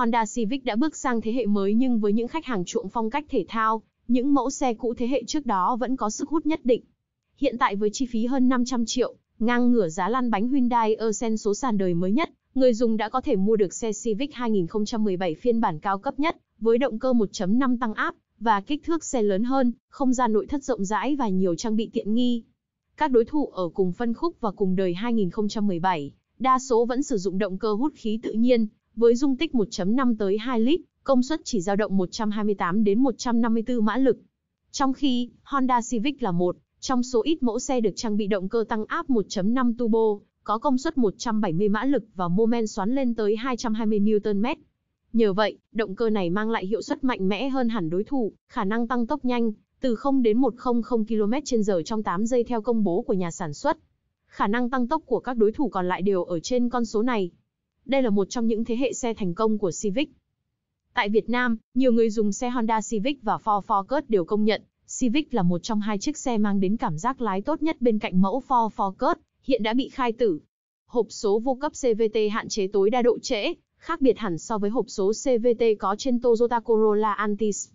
Honda Civic đã bước sang thế hệ mới nhưng với những khách hàng chuộng phong cách thể thao, những mẫu xe cũ thế hệ trước đó vẫn có sức hút nhất định. Hiện tại với chi phí hơn 500 triệu, ngang ngửa giá lăn bánh Hyundai Accent số sàn đời mới nhất, người dùng đã có thể mua được xe Civic 2017 phiên bản cao cấp nhất, với động cơ 1.5 tăng áp và kích thước xe lớn hơn, không gian nội thất rộng rãi và nhiều trang bị tiện nghi. Các đối thủ ở cùng phân khúc và cùng đời 2017, đa số vẫn sử dụng động cơ hút khí tự nhiên, với dung tích 1.5 tới 2 lít, công suất chỉ dao động 128 đến 154 mã lực. Trong khi, Honda Civic là một trong số ít mẫu xe được trang bị động cơ tăng áp 1.5 turbo, có công suất 170 mã lực và mô men xoắn lên tới 220 Nm. Nhờ vậy, động cơ này mang lại hiệu suất mạnh mẽ hơn hẳn đối thủ, khả năng tăng tốc nhanh, từ 0 đến 100 km/h trong 8 giây theo công bố của nhà sản xuất. Khả năng tăng tốc của các đối thủ còn lại đều ở trên con số này. Đây là một trong những thế hệ xe thành công của Civic. Tại Việt Nam, nhiều người dùng xe Honda Civic và Ford Focus đều công nhận Civic là một trong hai chiếc xe mang đến cảm giác lái tốt nhất bên cạnh mẫu Ford Focus, hiện đã bị khai tử. Hộp số vô cấp CVT hạn chế tối đa độ trễ, khác biệt hẳn so với hộp số CVT có trên Toyota Corolla Altis.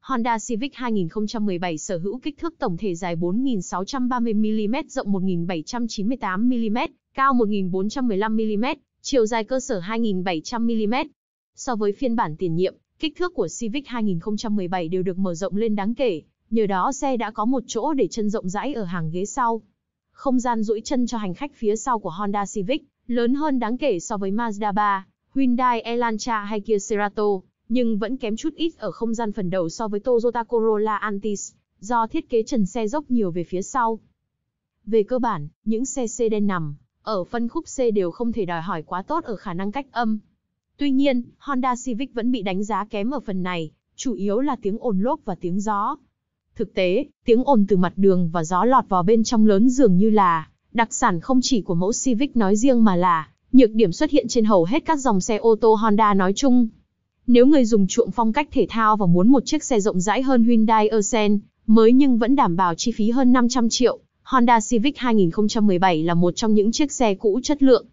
Honda Civic 2017 sở hữu kích thước tổng thể dài 4.630 mm, rộng 1.798 mm, cao 1.415 mm, chiều dài cơ sở 2.700mm. So với phiên bản tiền nhiệm, kích thước của Civic 2017 đều được mở rộng lên đáng kể, nhờ đó xe đã có một chỗ để chân rộng rãi ở hàng ghế sau. Không gian duỗi chân cho hành khách phía sau của Honda Civic lớn hơn đáng kể so với Mazda 3, Hyundai Elantra hay Kia Cerato, nhưng vẫn kém chút ít ở không gian phần đầu so với Toyota Corolla Altis, do thiết kế trần xe dốc nhiều về phía sau. Về cơ bản, những xe sedan nằm ở phân khúc C đều không thể đòi hỏi quá tốt ở khả năng cách âm. Tuy nhiên, Honda Civic vẫn bị đánh giá kém ở phần này, chủ yếu là tiếng ồn lốp và tiếng gió. Thực tế, tiếng ồn từ mặt đường và gió lọt vào bên trong lớn dường như là đặc sản không chỉ của mẫu Civic nói riêng mà là nhược điểm xuất hiện trên hầu hết các dòng xe ô tô Honda nói chung. Nếu người dùng chuộng phong cách thể thao và muốn một chiếc xe rộng rãi hơn Hyundai Accent, mới nhưng vẫn đảm bảo chi phí hơn 500 triệu, Honda Civic 2017 là một trong những chiếc xe cũ chất lượng